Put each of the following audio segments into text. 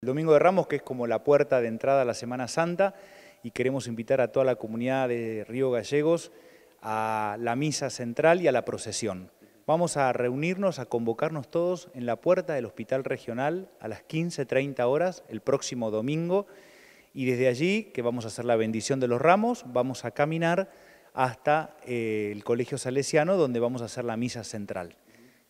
El Domingo de Ramos, que es como la puerta de entrada a la Semana Santa, y queremos invitar a toda la comunidad de Río Gallegos a la misa central y a la procesión. Vamos a reunirnos, a convocarnos todos en la puerta del Hospital Regional a las 15.30 horas el próximo domingo, y desde allí, que vamos a hacer la bendición de los ramos, vamos a caminar hasta eh, el Colegio Salesiano, donde vamos a hacer la misa central.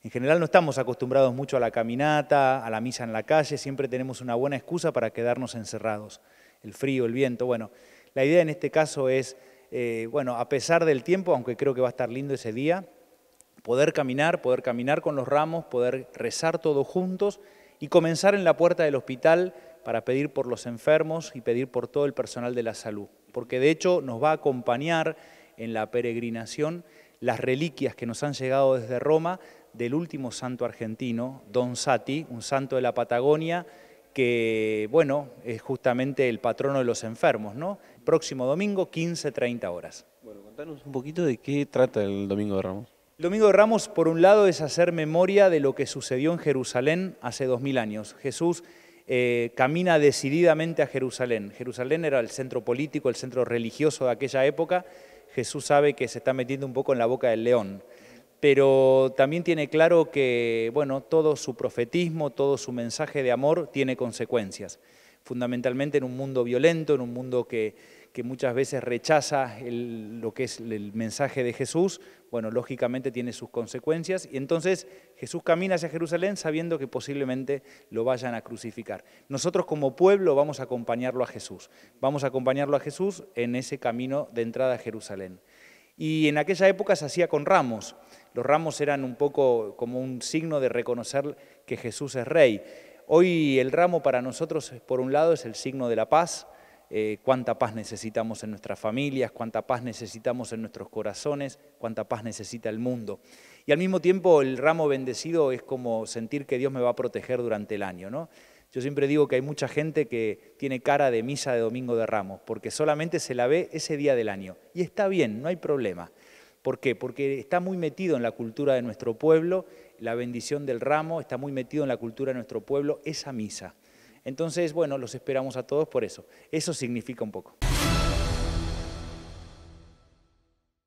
En general no estamos acostumbrados mucho a la caminata, a la misa en la calle, siempre tenemos una buena excusa para quedarnos encerrados, el frío, el viento. Bueno, la idea en este caso es, eh, bueno, a pesar del tiempo, aunque creo que va a estar lindo ese día, poder caminar, poder caminar con los ramos, poder rezar todos juntos y comenzar en la puerta del hospital para pedir por los enfermos y pedir por todo el personal de la salud, porque de hecho nos va a acompañar en la peregrinación las reliquias que nos han llegado desde Roma del último santo argentino, Don Sati, un santo de la Patagonia que, bueno, es justamente el patrono de los enfermos, ¿no? Próximo domingo, 15-30 horas. Bueno, contanos un poquito de qué trata el Domingo de Ramos. El Domingo de Ramos, por un lado, es hacer memoria de lo que sucedió en Jerusalén hace 2.000 años. Jesús eh, camina decididamente a Jerusalén. Jerusalén era el centro político, el centro religioso de aquella época, Jesús sabe que se está metiendo un poco en la boca del león, pero también tiene claro que, bueno, todo su profetismo, todo su mensaje de amor tiene consecuencias, fundamentalmente en un mundo violento, en un mundo que que muchas veces rechaza lo que es el mensaje de Jesús, bueno, lógicamente tiene sus consecuencias y entonces Jesús camina hacia Jerusalén sabiendo que posiblemente lo vayan a crucificar. Nosotros como pueblo vamos a acompañarlo a Jesús, vamos a acompañarlo a Jesús en ese camino de entrada a Jerusalén. Y en aquella época se hacía con ramos. Los ramos eran un poco como un signo de reconocer que Jesús es rey. Hoy el ramo para nosotros, por un lado, es el signo de la paz, eh, cuánta paz necesitamos en nuestras familias, cuánta paz necesitamos en nuestros corazones, cuánta paz necesita el mundo. Y al mismo tiempo el ramo bendecido es como sentir que Dios me va a proteger durante el año, Yo siempre digo que hay mucha gente que tiene cara de misa de Domingo de Ramos, porque solamente se la ve ese día del año. Y está bien, no hay problema. ¿Por qué? Porque está muy metido en la cultura de nuestro pueblo, la bendición del ramo está muy metido en la cultura de nuestro pueblo, esa misa. Entonces, bueno, los esperamos a todos por eso. Eso significa un poco.